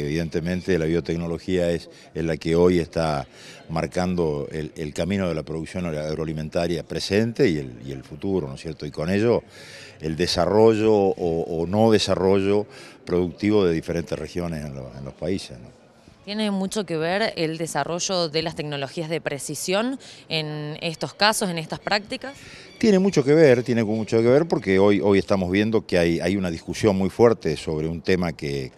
Evidentemente la biotecnología es, la que hoy está marcando el, camino de la producción agroalimentaria presente y el, futuro, ¿no es cierto? Y con ello el desarrollo o, no desarrollo productivo de diferentes regiones en, los países, Tiene mucho que ver el desarrollo de las tecnologías de precisión en estos casos, en estas prácticas. Tiene mucho que ver, tiene mucho que ver porque hoy, hoy estamos viendo que hay, hay una discusión muy fuerte sobre un tema que,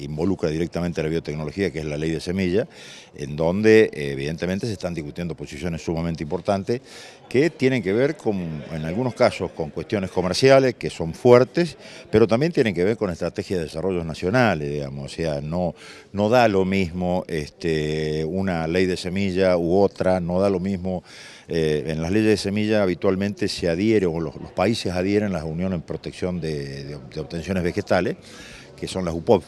involucra directamente la biotecnología, que es la ley de semilla, en donde evidentemente se están discutiendo posiciones sumamente importantes que tienen que ver con, en algunos casos con cuestiones comerciales que son fuertes, pero también tienen que ver con estrategias de desarrollo nacionales, digamos, o sea, no, no da lo mismo este, una ley de semilla u otra, no da lo mismo, eh, en las leyes de semilla habitualmente se adhieren o los, países adhieren a la Unión en Protección de Obtenciones Vegetales, que son las UPOV.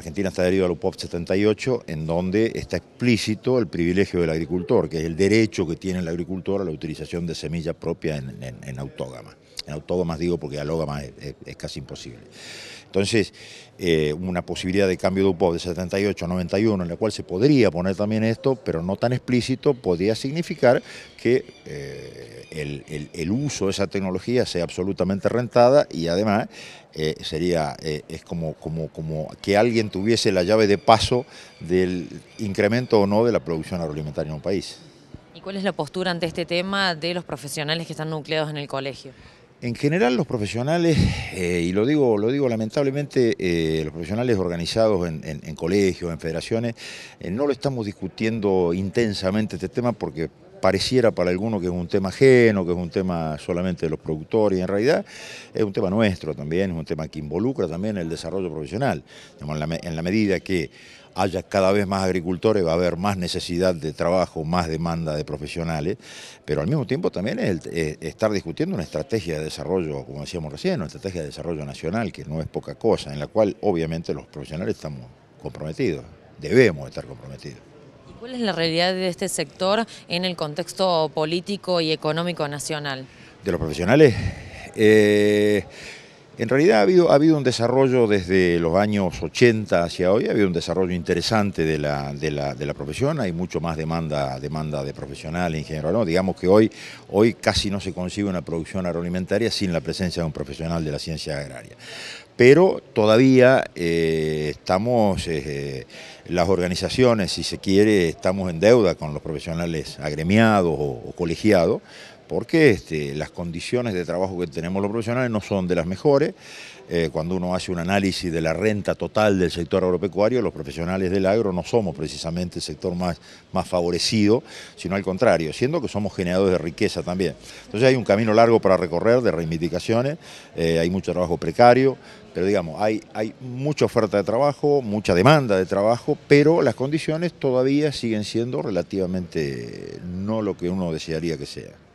Argentina está adherido al UPOP 78, en donde está explícito el privilegio del agricultor, que es el derecho que tiene el agricultor a la utilización de semillas propia en, en, en autógama. autógamas digo porque alógama es, casi imposible. Entonces, eh, una posibilidad de cambio de UPOP de 78 a 91, en la cual se podría poner también esto, pero no tan explícito, podría significar que eh, el, uso de esa tecnología sea absolutamente rentada y además eh, sería, es como, como, como que alguien tuviese la llave de paso del incremento o no de la producción agroalimentaria en un país. ¿Y cuál es la postura ante este tema de los profesionales que están nucleados en el colegio? En general los profesionales, eh, y lo digo, lo digo lamentablemente, eh, los profesionales organizados en, colegios, en federaciones, eh, no lo estamos discutiendo intensamente este tema porque pareciera para algunos que es un tema ajeno, que es un tema solamente de los productores, y en realidad es un tema nuestro también, es un tema que involucra también el desarrollo profesional. En la medida que haya cada vez más agricultores, va a haber más necesidad de trabajo, más demanda de profesionales, pero al mismo tiempo también es, estar discutiendo una estrategia de desarrollo, como decíamos recién, una estrategia de desarrollo nacional, que no es poca cosa, en la cual obviamente los profesionales estamos comprometidos, debemos estar comprometidos. ¿Cuál es la realidad de este sector en el contexto político y económico nacional? De los profesionales. Eh, en realidad ha habido, un desarrollo desde los años 80 hacia hoy, ha habido un desarrollo interesante de la, profesión, hay mucho más demanda, demanda de profesionales, ingeniero no, digamos que hoy, hoy casi no se consigue una producción agroalimentaria sin la presencia de un profesional de la ciencia agraria pero todavía eh, estamos, eh, las organizaciones, si se quiere, estamos en deuda con los profesionales agremiados o colegiados porque este, las condiciones de trabajo que tenemos los profesionales no son de las mejores. Eh, cuando uno hace un análisis de la renta total del sector agropecuario, los profesionales del agro no somos precisamente el sector más, favorecido, sino al contrario, siendo que somos generadores de riqueza también. Entonces hay un camino largo para recorrer de reivindicaciones, eh, hay mucho trabajo precario, pero digamos, hay, hay mucha oferta de trabajo, mucha demanda de trabajo, pero las condiciones todavía siguen siendo relativamente no lo que uno desearía que sea.